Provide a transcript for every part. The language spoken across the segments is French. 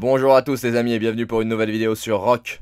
Bonjour à tous les amis et bienvenue pour une nouvelle vidéo sur Rock.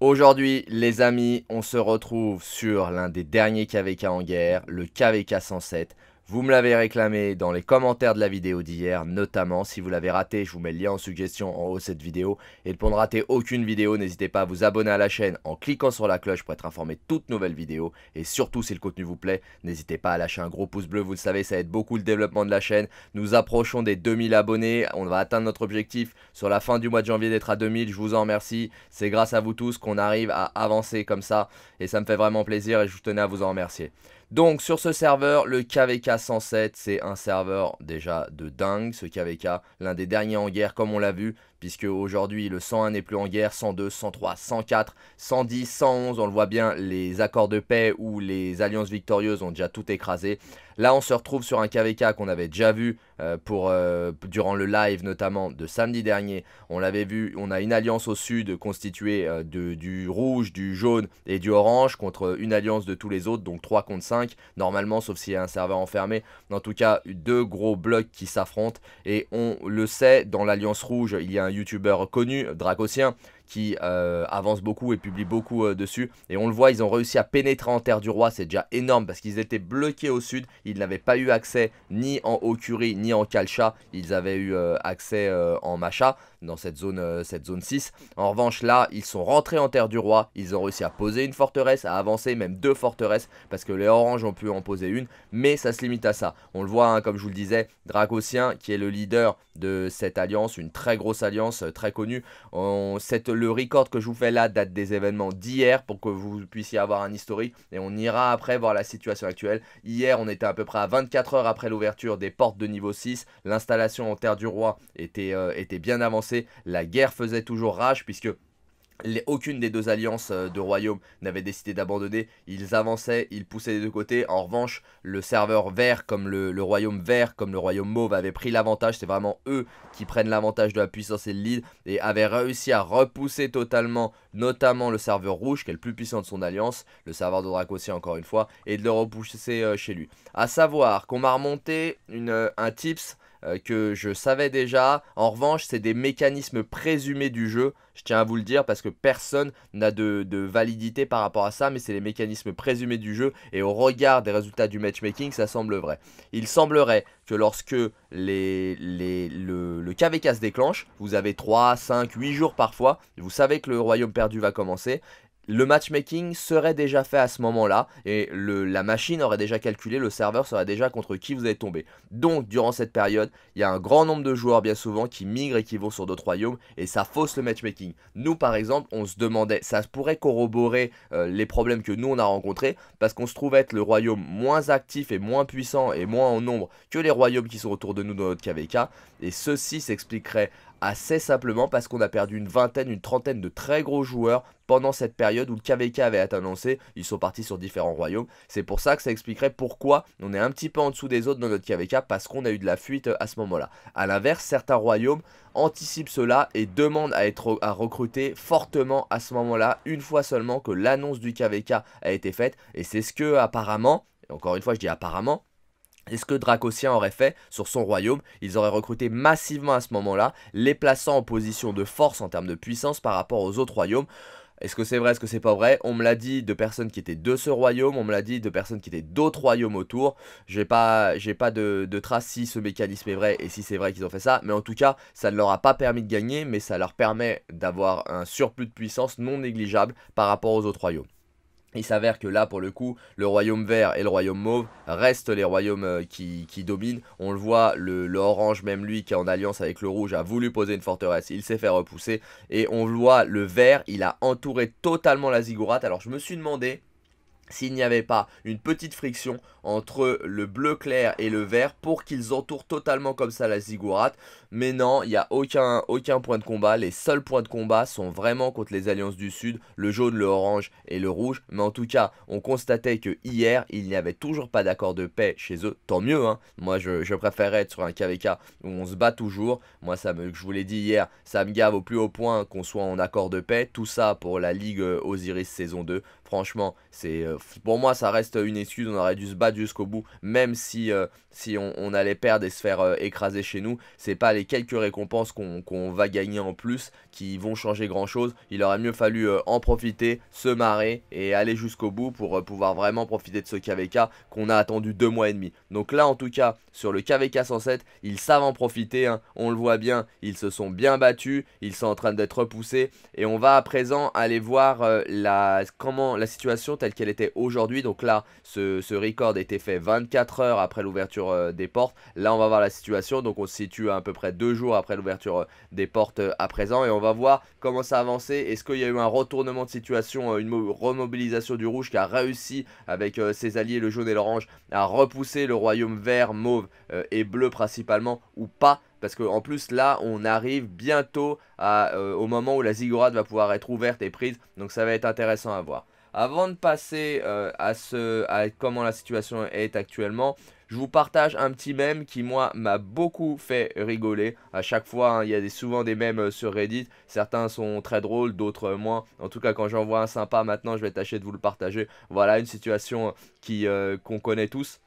Aujourd'hui les amis, on se retrouve sur l'un des derniers KVK en guerre, le KVK 107, vous me l'avez réclamé dans les commentaires de la vidéo d'hier, notamment si vous l'avez raté, je vous mets le lien en suggestion en haut de cette vidéo. Et pour ne rater aucune vidéo, n'hésitez pas à vous abonner à la chaîne en cliquant sur la cloche pour être informé de toutes nouvelles vidéos. Et surtout, si le contenu vous plaît, n'hésitez pas à lâcher un gros pouce bleu, vous le savez, ça aide beaucoup le développement de la chaîne. Nous approchons des 2000 abonnés, on va atteindre notre objectif sur la fin du mois de janvier d'être à 2000, je vous en remercie. C'est grâce à vous tous qu'on arrive à avancer comme ça et ça me fait vraiment plaisir et je tenais à vous en remercier. Donc sur ce serveur, le KVK 107, c'est un serveur déjà de dingue. Ce KVK, l'un des derniers en guerre, comme on l'a vu, puisque aujourd'hui le 101 n'est plus en guerre, 102, 103, 104, 110, 111, on le voit bien, les accords de paix ou les alliances victorieuses ont déjà tout écrasé. Là, on se retrouve sur un KVK qu'on avait déjà vu euh, pour, euh, durant le live notamment de samedi dernier. On l'avait vu, on a une alliance au sud constituée euh, de, du rouge, du jaune et du orange contre une alliance de tous les autres, donc 3 contre 5, normalement, sauf s'il y a un serveur enfermé. En tout cas, deux gros blocs qui s'affrontent et on le sait, dans l'alliance rouge, il y a un youtubeur connu, Dracossien, qui euh, avance beaucoup et publie beaucoup euh, dessus. Et on le voit, ils ont réussi à pénétrer en terre du roi, c'est déjà énorme parce qu'ils étaient bloqués au sud, ils n'avaient pas eu accès ni en Okuri ni en Kalcha, ils avaient eu euh, accès en Macha dans cette zone, euh, cette zone 6. En revanche, là, ils sont rentrés en terre du roi. Ils ont réussi à poser une forteresse, à avancer même deux forteresses, parce que les oranges ont pu en poser une, mais ça se limite à ça. On le voit, hein, comme je vous le disais, Dracocien qui est le leader de cette alliance, une très grosse alliance, euh, très connue. cette, le record que je vous fais là date des événements d'hier, pour que vous puissiez avoir un historique, et on ira après voir la situation actuelle. Hier, on était à peu près à 24 heures après l'ouverture des portes de niveau 6. L'installation en terre du roi était, euh, était bien avancée la guerre faisait toujours rage puisque aucune des deux alliances euh, de royaumes n'avait décidé d'abandonner. Ils avançaient, ils poussaient des deux côtés. En revanche, le serveur vert, comme le, royaume vert, comme le royaume mauve, avait pris l'avantage. C'est vraiment eux qui prennent l'avantage de la puissance et le lead et avaient réussi à repousser totalement, notamment le serveur rouge, qui est le plus puissant de son alliance, le serveur de aussi encore une fois, et de le repousser euh, chez lui. À savoir qu'on m'a remonté euh, un tips euh, que je savais déjà. En revanche, c'est des mécanismes présumés du jeu. Je tiens à vous le dire parce que personne n'a de, validité par rapport à ça, mais c'est les mécanismes présumés du jeu et au regard des résultats du matchmaking, ça semble vrai. Il semblerait que lorsque les, le, le KVK se déclenche, vous avez 3, 5, 8 jours parfois, vous savez que le royaume perdu va commencer, le matchmaking serait déjà fait à ce moment-là et la machine aurait déjà calculé, le serveur serait déjà contre qui vous êtes tombé. Donc durant cette période, il y a un grand nombre de joueurs bien souvent qui migrent et qui vont sur d'autres royaumes et ça fausse le matchmaking. Nous par exemple, on se demandait, ça pourrait corroborer euh, les problèmes que nous on a rencontrés parce qu'on se trouve être le royaume moins actif et moins puissant et moins en nombre que les royaumes qui sont autour de nous dans notre KVK et ceci s'expliquerait assez simplement parce qu'on a perdu une vingtaine, une trentaine de très gros joueurs pendant cette période où le KVK avait été annoncé, ils sont partis sur différents royaumes. C'est pour ça que ça expliquerait pourquoi on est un petit peu en dessous des autres dans notre KVK parce qu'on a eu de la fuite euh, à ce moment-là. A l'inverse, certains royaumes anticipent cela et demandent à être à recruter fortement à ce moment-là, une fois seulement que l'annonce du KVK a été faite. Et c'est ce que apparemment, encore une fois je dis apparemment, et ce que Dracossien aurait fait sur son royaume, ils auraient recruté massivement à ce moment-là, les plaçant en position de force en termes de puissance par rapport aux autres royaumes. Est-ce que c'est vrai, est-ce que c'est pas vrai On me l'a dit de personnes qui étaient de ce royaume, on me l'a dit de personnes qui étaient d'autres royaumes autour. J'ai pas, j'ai pas de, de trace si ce mécanisme est vrai et si c'est vrai qu'ils ont fait ça. Mais en tout cas, ça ne leur a pas permis de gagner, mais ça leur permet d'avoir un surplus de puissance non négligeable par rapport aux autres royaumes. Il s'avère que là, pour le coup, le royaume vert et le royaume mauve restent les royaumes euh, qui, qui dominent. On le voit, le, même lui, qui est en alliance avec le rouge, a voulu poser une forteresse. Il s'est fait repousser. Et on voit, le vert, il a entouré totalement la ziggourate. Alors, je me suis demandé s'il n'y avait pas une petite friction entre le bleu clair et le vert pour qu'ils entourent totalement comme ça la ziggurat. Mais non, il n'y a aucun, aucun, point de combat. Les seuls points de combat sont vraiment contre les alliances du sud, le jaune, le orange et le rouge. Mais en tout cas, on constatait que hier, il n'y avait toujours pas d'accord de paix chez eux. Tant mieux, hein. Moi, je, préfère être sur un KVK où on se bat toujours. Moi, ça me, je vous l'ai dit hier, ça me gave au plus haut point qu'on soit en accord de paix. Tout ça pour la Ligue euh, Osiris saison 2. Franchement, c'est euh, pour moi ça reste une excuse. On aurait dû se battre jusqu'au bout, même si euh, si on, allait perdre et se faire euh, écraser chez nous, c'est pas les quelques récompenses qu'on va gagner en plus qui vont changer grand chose. Il aurait mieux fallu euh, en profiter, se marrer et aller jusqu'au bout pour euh, pouvoir vraiment profiter de ce KVK qu'on a attendu deux mois et demi. Donc là en tout cas, sur le KVK 107, ils savent en profiter, hein. on le voit bien, ils se sont bien battus, ils sont en train d'être repoussés et on va à présent aller voir la, comment, la situation telle qu'elle était aujourd'hui. Donc là, ce, ce record était fait 24 heures après l'ouverture euh, des portes. Là, on va voir la situation. Donc, on se situe à, peu près deux jours après l'ouverture euh, des portes euh, à présent. Et on va voir comment ça a avancé. Est-ce qu'il y a eu un retournement de situation, une remobilisation du rouge qui a réussi avec ses alliés, le jaune et l'orange, à repousser le royaume vert, mauve et bleu principalement ou pas parce qu'en plus là on arrive bientôt au moment où la ziggurat va pouvoir être ouverte et prise donc ça va être intéressant à voir. Avant de passer à, ce, à comment la situation est actuellement, je vous partage un petit mème qui moi m'a beaucoup fait rigoler. À chaque fois, hein, il y a souvent des mèmes euh, sur Reddit. Certains sont très drôles, d'autres moins. En tout cas, quand j'en vois un sympa maintenant, je vais tâcher de vous le partager. Voilà une situation qui euh, qu'on connaît tous.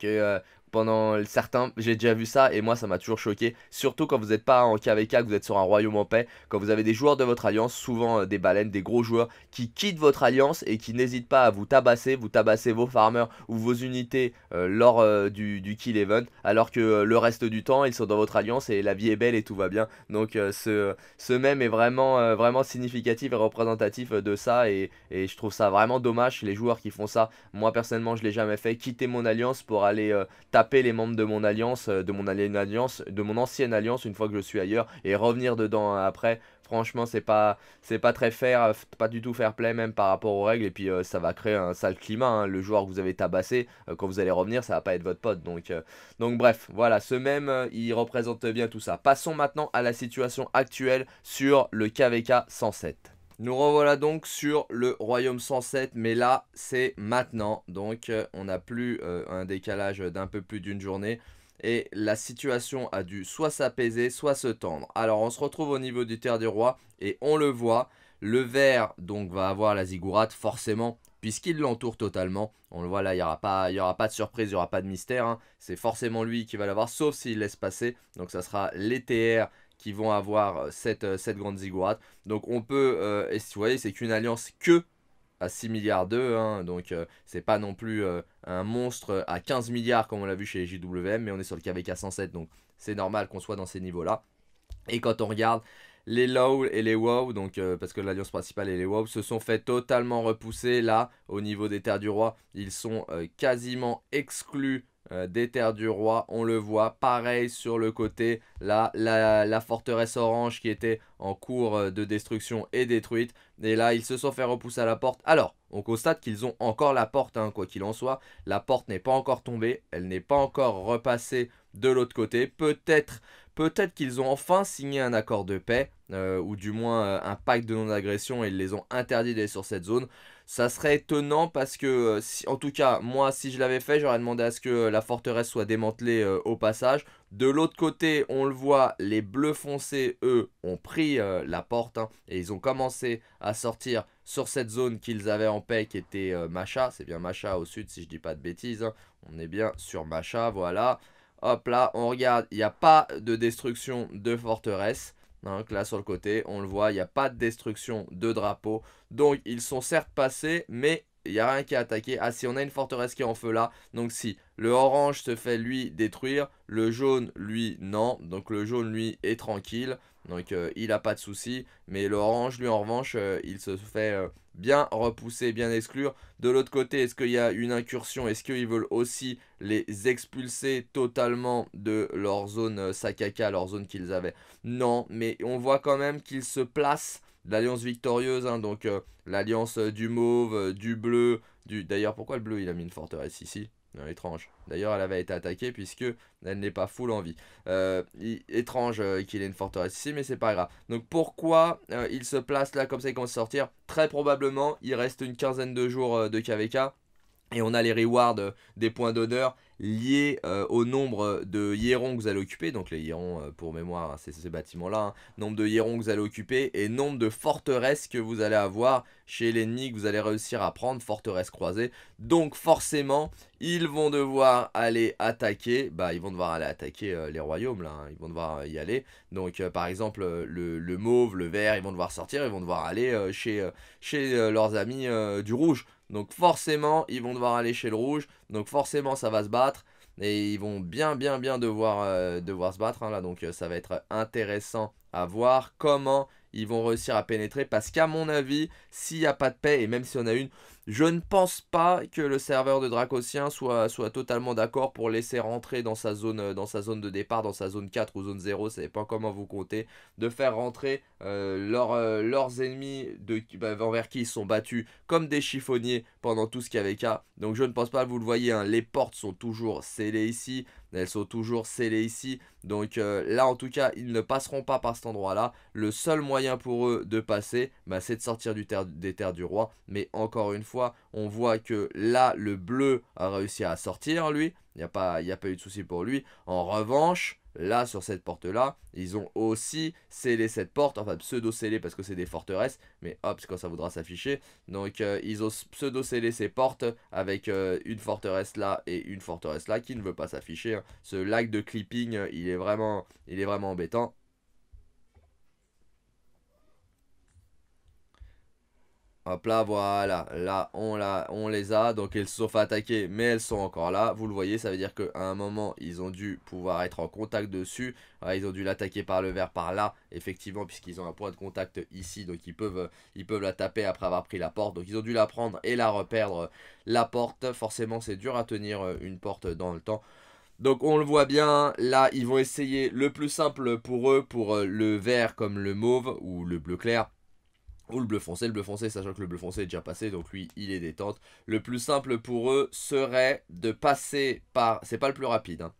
Que, euh, pendant certains, j'ai déjà vu ça et moi ça m'a toujours choqué, surtout quand vous n'êtes pas en KVK, que vous êtes sur un royaume en paix, quand vous avez des joueurs de votre alliance, souvent euh, des baleines, des gros joueurs, qui quittent votre alliance et qui n'hésitent pas à vous tabasser, vous tabasser vos farmers ou vos unités euh, lors euh, du, kill event, alors que le reste du temps ils sont dans votre alliance et la vie est belle et tout va bien. Donc ce, ce mème est vraiment, vraiment significatif et représentatif de ça et, je trouve ça vraiment dommage les joueurs qui font ça. Moi personnellement je l'ai jamais fait, quitter mon alliance pour aller taper les membres de mon alliance, euh, de mon alliance, de mon ancienne alliance une fois que je suis ailleurs et revenir dedans hein. après. Franchement, c'est pas, c'est pas très fair, euh, pas du tout fair play même par rapport aux règles. Et puis euh, ça va créer un sale climat. Hein. Le joueur que vous avez tabassé, quand vous allez revenir, ça va pas être votre pote. Donc, donc bref, voilà, ce même, il représente bien tout ça. Passons maintenant à la situation actuelle sur le KVK 107. Nous revoilà donc sur le royaume 107, mais là c'est maintenant, donc euh, on n'a plus euh, un décalage d'un peu plus d'une journée, et la situation a dû soit s'apaiser, soit se tendre. Alors on se retrouve au niveau du terre du roi, et on le voit, le vert donc va avoir la zigourate forcément, puisqu'il l'entoure totalement. On le voit là, il n'y aura, aura, pas de surprise, il n'y aura pas de mystère, hein. c'est forcément lui qui va l'avoir, sauf s'il laisse passer, donc ça sera l'ETR qui vont avoir cette, euh, euh, grande ziggurat. Donc on peut, euh, vous voyez, c'est qu'une alliance que à 6 milliards deux hein. donc c'est pas non plus un monstre à 15 milliards comme on l'a vu chez les JWM, mais on est sur le KVK 107, donc c'est normal qu'on soit dans ces niveaux-là. Et quand on regarde les low et les wow, donc parce que l'alliance principale et les wow se sont fait totalement repousser là au niveau des terres du roi. Ils sont quasiment exclus euh, des terres du roi, on le voit. Pareil sur le côté, là, la, forteresse orange qui était en cours euh, de destruction est détruite. Et là, ils se sont fait repousser à la porte. Alors, on constate qu'ils ont encore la porte, hein, quoi qu'il en soit. La porte n'est pas encore tombée, elle n'est pas encore repassée de l'autre côté. Peut-être peut-être qu'ils ont enfin signé un accord de paix, euh, ou du moins un pacte de non-agression, et ils les ont interdits d'aller sur cette zone. Ça serait étonnant parce que, euh, en tout cas, moi, si je l'avais fait, j'aurais demandé à ce que euh, la forteresse soit démantelée euh, au passage. De l'autre côté, on le voit, les bleus foncés, eux, ont pris la porte hein, et ils ont commencé à sortir sur cette zone qu'ils avaient en paix qui était Macha. C'est bien Macha au sud, si je dis pas de bêtises. Hein. On est bien sur Macha, voilà. Hop là, on regarde, il n'y a pas de destruction de forteresse. Donc hein, là sur le côté, on le voit, il n'y a pas de destruction de drapeau. Donc ils sont certes passés, mais il n'y a rien qui est attaqué. Ah si, on a une forteresse qui est en feu là. Donc si, le orange se fait lui détruire, le jaune lui non. Donc le jaune lui est tranquille. Donc euh, il n'a pas de souci. Mais l'orange, lui en revanche, euh, il se fait euh, bien repousser, bien exclure. De l'autre côté, est-ce qu'il y a une incursion Est-ce qu'ils veulent aussi les expulser totalement de leur zone Sakaka, leur zone qu'ils avaient Non, mais on voit quand même qu'ils se placent. L'alliance victorieuse, hein, donc l'alliance du mauve, du bleu, du... D'ailleurs, pourquoi le bleu, il a mis une forteresse ici non, hein, étrange. D'ailleurs, elle avait été attaquée puisque elle n'est pas full en vie. Euh, étrange euh, qu'il ait une forteresse ici, mais c'est pas grave. Donc pourquoi euh, il se place là comme ça et qu'on se sortir Très probablement, il reste une quinzaine de jours de KVK et on a les rewards des points d'honneur lié euh, au nombre de hiérons que vous allez occuper. Donc les hiérons, euh, pour mémoire, hein, c'est ces bâtiments-là. Hein. Nombre de hierons que vous allez occuper et nombre de forteresses que vous allez avoir chez l'ennemi que vous allez réussir à prendre. Forteresse croisée. Donc forcément, ils vont devoir aller attaquer. Bah, ils vont devoir aller attaquer euh, les royaumes, là. Hein. Ils vont devoir y aller. Donc par exemple, le, mauve, le vert, ils vont devoir sortir. Ils vont devoir aller chez, chez leurs amis du rouge. Donc forcément, ils vont devoir aller chez le rouge. Donc forcément, ça va se battre. Et ils vont bien, bien, bien devoir, euh, devoir se battre. Hein, là, donc euh, ça va être intéressant à voir comment ils vont réussir à pénétrer. Parce qu'à mon avis, s'il n'y a pas de paix, et même si on a une, je ne pense pas que le serveur de Dracocien soit, soit totalement d'accord pour laisser rentrer dans sa, zone, euh, dans sa zone de départ, dans sa zone 4 ou zone 0, ça pas comment vous comptez, de faire rentrer euh, euh, leurs ennemis de, bah, envers qui ils sont battus comme des chiffonniers pendant tout ce qu'il y avait qu'à. Donc je ne pense pas, vous le voyez, hein, les portes sont toujours scellées ici. Elles sont toujours scellées ici. Donc euh, là, en tout cas, ils ne passeront pas par cet endroit-là. Le seul moyen pour eux de passer, bah, c'est de sortir du des terres du roi. Mais encore une fois, on voit que là, le bleu a réussi à sortir, lui. Il n'y a, a, pas eu de souci pour lui. En revanche, Là, sur cette porte-là, ils ont aussi scellé cette porte, enfin pseudo-scellé parce que c'est des forteresses, mais hop, c'est quand ça voudra s'afficher. Donc, euh, ils ont pseudo-scellé ces portes avec euh, une forteresse là et une forteresse là qui ne veut pas s'afficher. Hein. Ce lac de clipping, euh, il est, vraiment, il est vraiment embêtant. Hop là, voilà. Là, on, la, on les a. Donc, elles se sont fait attaquer, mais elles sont encore là. Vous le voyez, ça veut dire qu'à un moment, ils ont dû pouvoir être en contact dessus. ils ont dû l'attaquer par le vert, par là, effectivement, puisqu'ils ont un point de contact ici. Donc, ils peuvent, ils peuvent la taper après avoir pris la porte. Donc, ils ont dû la prendre et la reperdre, la porte. Forcément, c'est dur à tenir euh, une porte dans le temps. Donc on le voit bien, là ils vont essayer le plus simple pour eux, pour euh, le vert comme le mauve ou le bleu clair, ou le bleu foncé, le bleu foncé, sachant que le bleu foncé est déjà passé, donc lui, il est détente. Le plus simple pour eux serait de passer par, c'est pas le plus rapide, hein,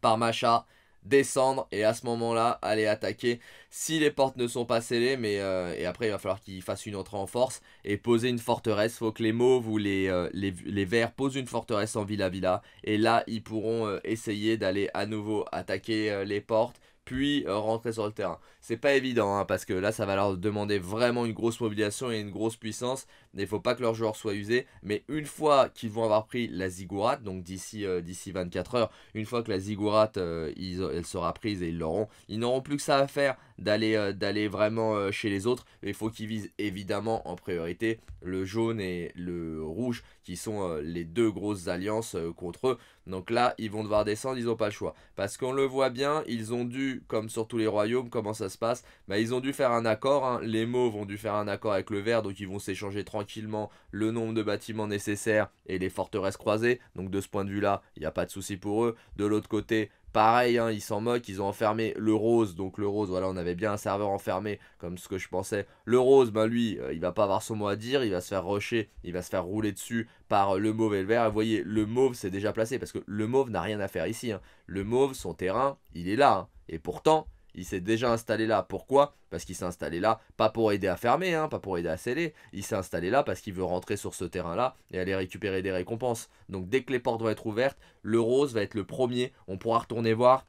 par Macha, descendre et à ce moment-là, aller attaquer si les portes ne sont pas scellées, mais euh, et après, il va falloir qu'ils fassent une entrée en force et poser une forteresse. Faut que les mauves ou les, euh, verts posent une forteresse en villa-villa et là, ils pourront euh, essayer d'aller à nouveau attaquer les portes puis euh, rentrer sur le terrain. C'est pas évident hein, parce que là ça va leur demander vraiment une grosse mobilisation et une grosse puissance. Il ne faut pas que leurs joueurs soient usés, mais une fois qu'ils vont avoir pris la ziggurat, donc d'ici euh, d'ici 24 heures, une fois que la ziggurat euh, elle sera prise et ils l'auront, ils n'auront plus que ça à faire. Euh, d'aller vraiment euh, chez les autres. Il faut qu'ils visent évidemment en priorité le jaune et le rouge qui sont euh, les deux grosses alliances contre eux. Donc là, ils vont devoir descendre, ils n'ont pas le choix. Parce qu'on le voit bien, ils ont dû, comme sur tous les royaumes, comment ça se passe bah, Ils ont dû faire un accord, hein. les mots vont dû faire un accord avec le vert, donc ils vont s'échanger tranquillement le nombre de bâtiments nécessaires et les forteresses croisées. Donc de ce point de vue-là, il n'y a pas de souci pour eux. De l'autre côté, Pareil, hein, ils s'en moquent, ils ont enfermé le rose. Donc le rose, voilà, on avait bien un serveur enfermé, comme ce que je pensais. Le rose, ben lui, il euh, il va pas avoir son mot à dire, il va se faire rusher, il va se faire rouler dessus par le mauve et le vert. Et vous voyez, le mauve s'est déjà placé parce que le mauve n'a rien à faire ici. Hein. Le mauve, son terrain, il est là. Hein. Et pourtant, il s'est déjà installé là. Pourquoi Parce qu'il s'est installé là, pas pour aider à fermer, hein, pas pour aider à sceller. Il s'est installé là parce qu'il veut rentrer sur ce terrain-là et aller récupérer des récompenses. Donc dès que les portes vont être ouvertes, le rose va être le premier. On pourra retourner voir.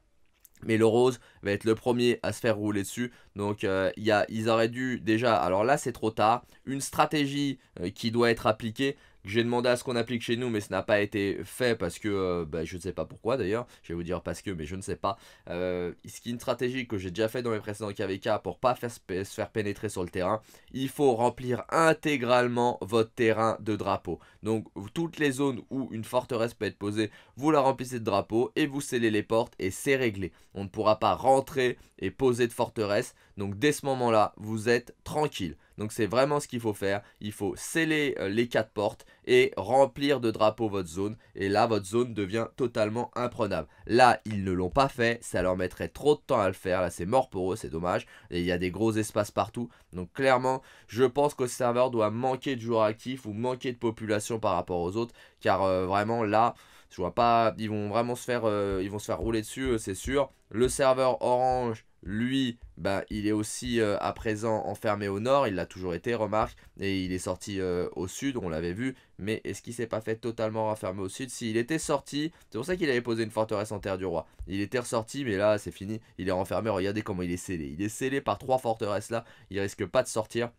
Mais le rose va être le premier à se faire rouler dessus. Donc euh, y a, ils auraient dû déjà, alors là c'est trop tard, une stratégie euh, qui doit être appliquée, j'ai demandé à ce qu'on applique chez nous, mais ce n'a pas été fait parce que euh, bah, je ne sais pas pourquoi d'ailleurs. Je vais vous dire parce que, mais je ne sais pas. Euh, ce qui est une stratégie que j'ai déjà fait dans mes précédents KVK pour pas se faire pénétrer sur le terrain, il faut remplir intégralement votre terrain de drapeau. Donc toutes les zones où une forteresse peut être posée, vous la remplissez de drapeau et vous scellez les portes et c'est réglé. On ne pourra pas rentrer et poser de forteresse. Donc dès ce moment-là, vous êtes tranquille. Donc c'est vraiment ce qu'il faut faire. Il faut sceller euh, les quatre portes et remplir de drapeaux votre zone. Et là, votre zone devient totalement imprenable. Là, ils ne l'ont pas fait. Ça leur mettrait trop de temps à le faire. Là, c'est mort pour eux. C'est dommage. Et il y a des gros espaces partout. Donc clairement, je pense que serveur doit manquer de joueurs actifs ou manquer de population par rapport aux autres. Car euh, vraiment, là... Je vois pas, ils vont vraiment se faire, euh, ils vont se faire rouler dessus, euh, c'est sûr. Le serveur Orange, lui, bah, il est aussi euh, à présent enfermé au nord, il l'a toujours été, remarque, et il est sorti au sud, on l'avait vu, mais est-ce qu'il s'est pas fait totalement renfermer au sud S'il était sorti, c'est pour ça qu'il avait posé une forteresse en terre du roi, il était ressorti, mais là c'est fini, il est enfermé, regardez comment il est scellé, il est scellé par trois forteresses là, il risque pas de sortir,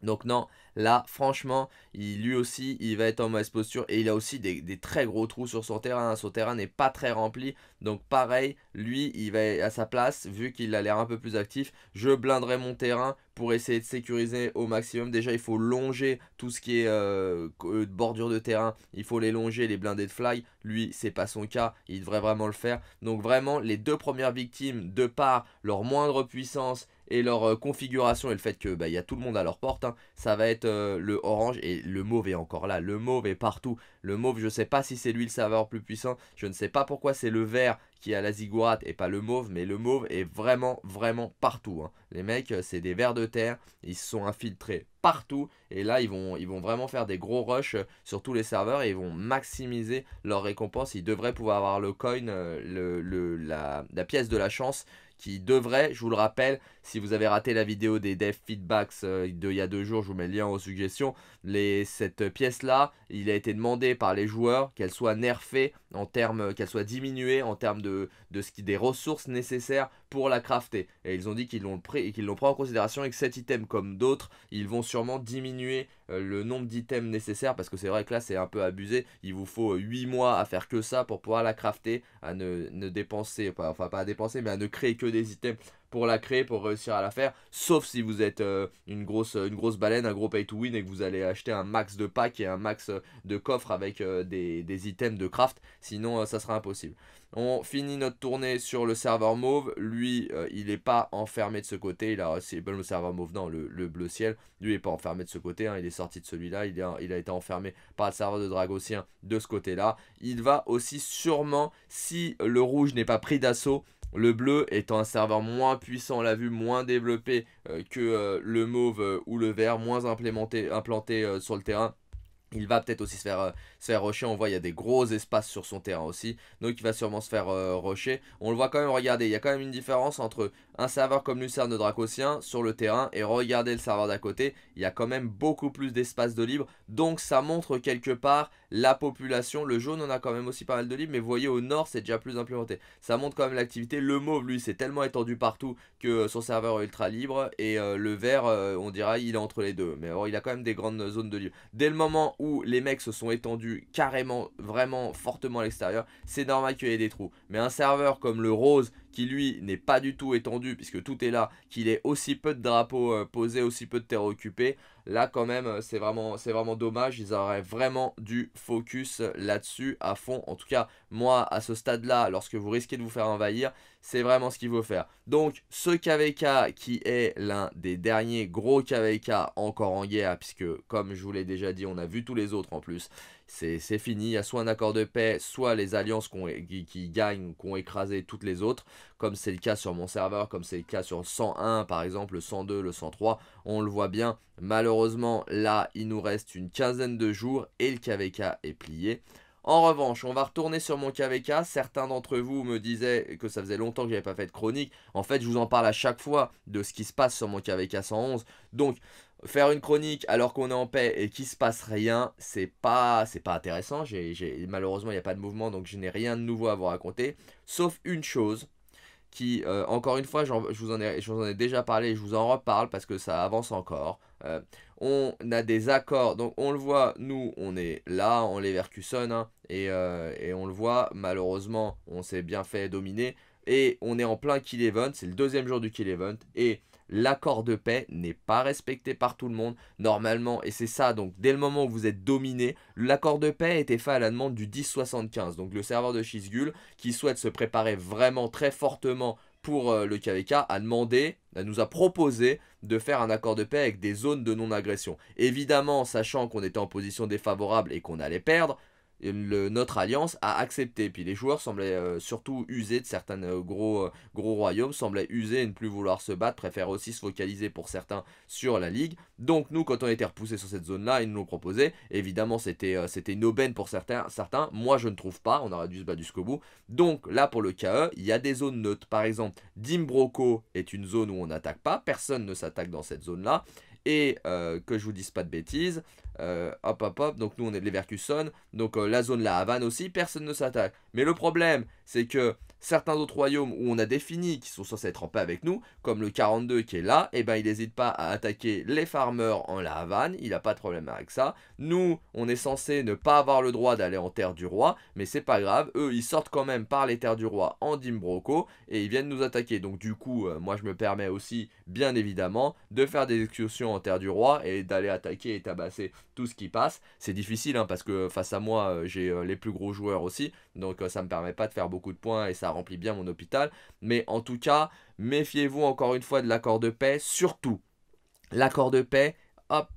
donc non, Là, franchement, il, lui aussi, il va être en mauvaise posture et il a aussi des, très gros trous sur son terrain. Hein. Son terrain n'est pas très rempli. Donc pareil, lui, il va à sa place, vu qu'il a l'air un peu plus actif. Je blinderai mon terrain pour essayer de sécuriser au maximum. Déjà, il faut longer tout ce qui est euh, euh, bordure de terrain. Il faut les longer, les blinder de fly. Lui, c'est pas son cas. Il devrait vraiment le faire. Donc vraiment, les deux premières victimes, de par leur moindre puissance et leur euh, configuration et le fait que bah, y a tout le monde à leur porte, hein, ça va être euh, le orange et le mauve est encore là. Le mauve est partout. Le mauve, je sais pas si c'est lui le serveur plus puissant. Je ne sais pas pourquoi c'est le vert qui a la ziggurat et pas le mauve, mais le mauve est vraiment, vraiment partout. Hein. Les mecs, euh, c'est des vers de terre, ils se sont infiltrés partout, et là, ils vont, ils vont vraiment faire des gros rushs euh, sur tous les serveurs, et ils vont maximiser leur récompense. Ils devraient pouvoir avoir le coin, le, le, la pièce de la chance, qui devrait, je vous le rappelle, si vous avez raté la vidéo des dev feedbacks euh, d'il y a deux jours, je vous mets le lien aux suggestions. Les, cette pièce-là, il a été demandé par les joueurs qu'elle soit nerfée en termes, qu'elle soit diminuée en termes de, de ce qui, des ressources nécessaires pour la crafter. Et ils ont dit qu'ils l'ont pris, qu'ils l'ont pris en considération et que cet item, comme d'autres, ils vont sûrement diminuer euh, le nombre d'items nécessaires parce que c'est vrai que là c'est un peu abusé. Il vous faut 8 mois à faire que ça pour pouvoir la crafter, à ne, ne dépenser, enfin pas à dépenser, mais à ne créer que des items pour la créer, pour réussir à la faire. Sauf si vous êtes euh, une, grosse, une grosse baleine, un gros pay to win et que vous allez acheter un max de packs et un max euh, de coffres avec euh, des, items de craft. Sinon, ça sera impossible. On finit notre tournée sur le serveur mauve. Lui, il n'est pas enfermé de ce côté. Il a, c'est, le serveur mauve, non, le, bleu ciel. Lui, il n'est pas enfermé de ce côté. Hein. Il est sorti de celui-là. Il, a, il a été enfermé par le serveur de Dragocien de ce côté-là. Il va aussi sûrement, si le rouge n'est pas pris d'assaut, le bleu étant un serveur moins puissant, on l'a vue moins développé euh, que euh, le mauve euh, ou le vert, moins implémenté, implanté sur le terrain. Il va peut-être aussi se faire, faire rusher. On voit, il y a des gros espaces sur son terrain aussi. Donc, il va sûrement se faire rusher. On le voit quand même, regardez, il y a quand même une différence entre un serveur comme Lucerne de sur le terrain et regardez le serveur d'à côté. Il y a quand même beaucoup plus d'espace de libre. Donc, ça montre quelque part la population. Le jaune, on a quand même aussi pas mal de livres, mais vous voyez, au nord, c'est déjà plus implémenté. Ça montre quand même l'activité. Le mauve, lui, c'est tellement étendu partout que euh, son serveur est ultra libre. Et euh, le vert, euh, on dira, il est entre les deux. Mais alors, il a quand même des grandes zones de livres. Dès le moment où les mecs se sont étendus carrément, vraiment fortement à l'extérieur, c'est normal qu'il y ait des trous. Mais un serveur comme le rose, qui lui n'est pas du tout étendu puisque tout est là, qu'il ait aussi peu de drapeaux euh, posés, aussi peu de terres occupées, là quand même euh, c'est vraiment, vraiment dommage, ils auraient vraiment du focus euh, là-dessus à fond. En tout cas, moi à ce stade-là, lorsque vous risquez de vous faire envahir, c'est vraiment ce qu'il faut faire. Donc ce KVK qui est l'un des derniers gros KVK encore en guerre, puisque comme je vous l'ai déjà dit, on a vu tous les autres en plus, c'est fini, il y a soit un accord de paix, soit les alliances qui, gagnent, qui ont écrasé toutes les autres, comme c'est le cas sur mon serveur, comme c'est le cas sur 101 par exemple, le 102, le 103, on le voit bien, malheureusement là il nous reste une quinzaine de jours et le KVK est plié. En revanche, on va retourner sur mon KVK. Certains d'entre vous me disaient que ça faisait longtemps que je n'avais pas fait de chronique. En fait, je vous en parle à chaque fois de ce qui se passe sur mon KVK 111. Donc, faire une chronique alors qu'on est en paix et qu'il se passe rien, c'est pas, c'est pas intéressant. malheureusement, il n'y a pas de mouvement, donc je n'ai rien de nouveau à vous raconter. Sauf une chose qui, euh, encore une fois, je vous, en ai, je vous en ai déjà parlé et je vous en reparle parce que ça avance encore. Euh, on a des accords, donc on le voit, nous on est là, on les hein, et, euh, et, on le voit, malheureusement on s'est bien fait dominer, et on est en plein kill event, c'est le deuxième jour du kill event, et l'accord de paix n'est pas respecté par tout le monde normalement et c'est ça donc dès le moment où vous êtes dominé l'accord de paix était fait à la demande du 1075 donc le serveur de Shizgul qui souhaite se préparer vraiment très fortement pour euh, le KVK a demandé, nous a proposé de faire un accord de paix avec des zones de non-agression. Évidemment, sachant qu'on était en position défavorable et qu'on allait perdre, le, notre alliance a accepté. Puis les joueurs semblaient euh, surtout usés de certains euh, gros, euh, gros royaumes, semblaient usés et ne plus vouloir se battre, préfèrent aussi se focaliser pour certains sur la ligue. Donc nous, quand on était repoussé sur cette zone-là, ils nous l'ont proposé. Évidemment, c'était une aubaine pour certains, certains. Moi, je ne trouve pas, on aurait dû se battre jusqu'au bout. Donc là, pour le KE, il y a des zones neutres. Par exemple, Dimbroco est une zone où on n'attaque pas, personne ne s'attaque dans cette zone-là et euh, que je vous dise pas de bêtises. Euh, hop, hop, hop. Donc nous, on est de Vercusson, Donc euh, la zone La Havane aussi, personne ne s'attaque. Mais le problème, c'est que Certains autres royaumes où on a défini qui sont censés être en paix avec nous, comme le 42 qui est là, et eh ben il n'hésite pas à attaquer les farmers en la Havane, il n'a pas de problème avec ça. Nous, on est censé ne pas avoir le droit d'aller en terre du roi, mais c'est pas grave, eux ils sortent quand même par les terres du roi en Dimbroco et ils viennent nous attaquer. Donc du coup, euh, moi je me permets aussi, bien évidemment, de faire des excursions en terre du roi et d'aller attaquer et tabasser tout ce qui passe. C'est difficile hein, parce que face à moi, euh, j'ai euh, les plus gros joueurs aussi, donc ça ça me permet pas de faire beaucoup de points et ça remplit bien mon hôpital. Mais en tout cas, méfiez-vous encore une fois de l'accord de paix. Surtout, l'accord de paix, hop,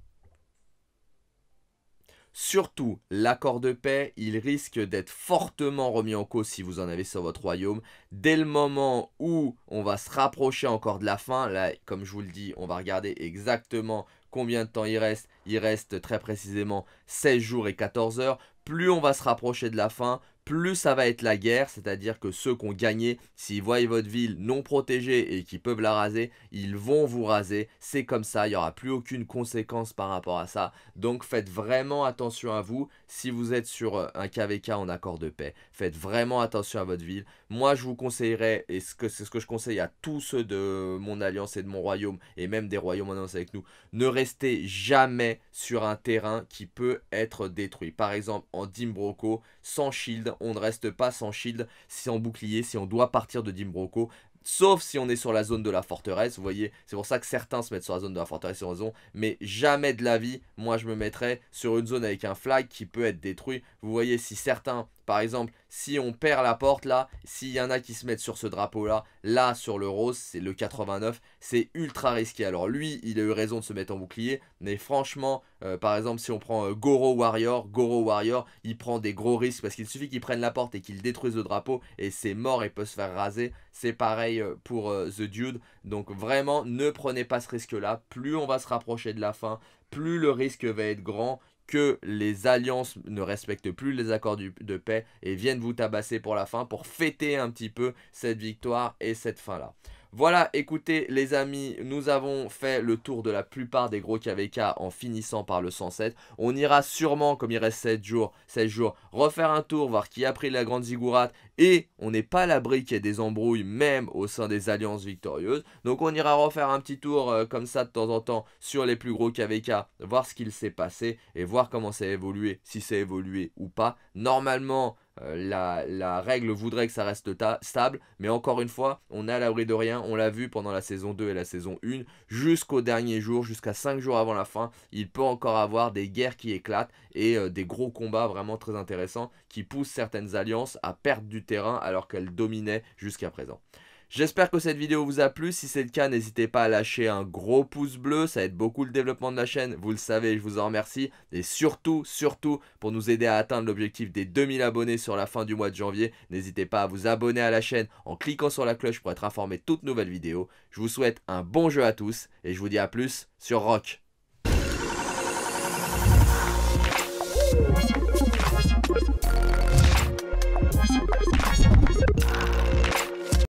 Surtout, l'accord de paix, il risque d'être fortement remis en cause si vous en avez sur votre royaume. Dès le moment où on va se rapprocher encore de la fin, là, comme je vous le dis, on va regarder exactement combien de temps il reste. Il reste très précisément 16 jours et 14 heures. Plus on va se rapprocher de la fin, plus ça va être la guerre, c'est-à-dire que ceux qui ont gagné, s'ils voient votre ville non protégée et qui peuvent la raser, ils vont vous raser. C'est comme ça, il n'y aura plus aucune conséquence par rapport à ça. Donc faites vraiment attention à vous si vous êtes sur euh, un KVK en accord de paix, faites vraiment attention à votre ville. Moi, je vous conseillerais, et c'est ce que je conseille à tous ceux de mon alliance et de mon royaume, et même des royaumes en alliance avec nous, ne restez jamais sur un terrain qui peut être détruit. Par exemple, en Dimbroco, sans shield, on ne reste pas sans shield, sans bouclier, si on doit partir de Dimbroco, Sauf si on est sur la zone de la forteresse, vous voyez, c'est pour ça que certains se mettent sur la zone de la forteresse raison, mais jamais de la vie, moi je me mettrais sur une zone avec un flag qui peut être détruit. Vous voyez, si certains par exemple, si on perd la porte là, s'il y en a qui se mettent sur ce drapeau là, là sur le rose, c'est le 89, c'est ultra risqué. Alors lui, il a eu raison de se mettre en bouclier, mais franchement, euh, par exemple, si on prend euh, Goro Warrior, Goro Warrior, il prend des gros risques parce qu'il suffit qu'il prenne la porte et qu'il détruise le drapeau et c'est mort et peut se faire raser. C'est pareil euh, pour The Dude. Donc vraiment, ne prenez pas ce risque là. Plus on va se rapprocher de la fin, plus le risque va être grand que les alliances ne respectent plus les accords de paix et viennent vous tabasser pour la fin pour fêter un petit peu cette victoire et cette fin-là. Voilà, écoutez les amis, nous avons fait le tour de la plupart des gros KVK en finissant par le 107. On ira sûrement, comme il reste 7 jours, 16 jours, refaire un tour, voir qui a pris la grande zigourate. Et on n'est pas à l'abri qu'il y ait des embrouilles, même au sein des alliances victorieuses. Donc on ira refaire un petit tour euh, comme ça de temps en temps sur les plus gros KVK, voir ce qu'il s'est passé et voir comment ça a évolué, si c'est évolué ou pas. Normalement, euh, la, règle voudrait que ça reste stable, mais encore une fois, on est à l'abri de rien, on l'a vu pendant la saison 2 et la saison 1, jusqu'au dernier jour, jusqu'à 5 jours avant la fin, il peut encore avoir des guerres qui éclatent et euh, des gros combats vraiment très intéressants qui poussent certaines alliances à perdre du terrain alors qu'elles dominaient jusqu'à présent. J'espère que cette vidéo vous a plu. Si c'est le cas, n'hésitez pas à lâcher un gros pouce bleu. Ça aide beaucoup le développement de la chaîne. Vous le savez, je vous en remercie. Et surtout, surtout, pour nous aider à atteindre l'objectif des 2000 abonnés sur la fin du mois de janvier, n'hésitez pas à vous abonner à la chaîne en cliquant sur la cloche pour être informé de toutes nouvelles vidéos. Je vous souhaite un bon jeu à tous et je vous dis à plus sur Rock.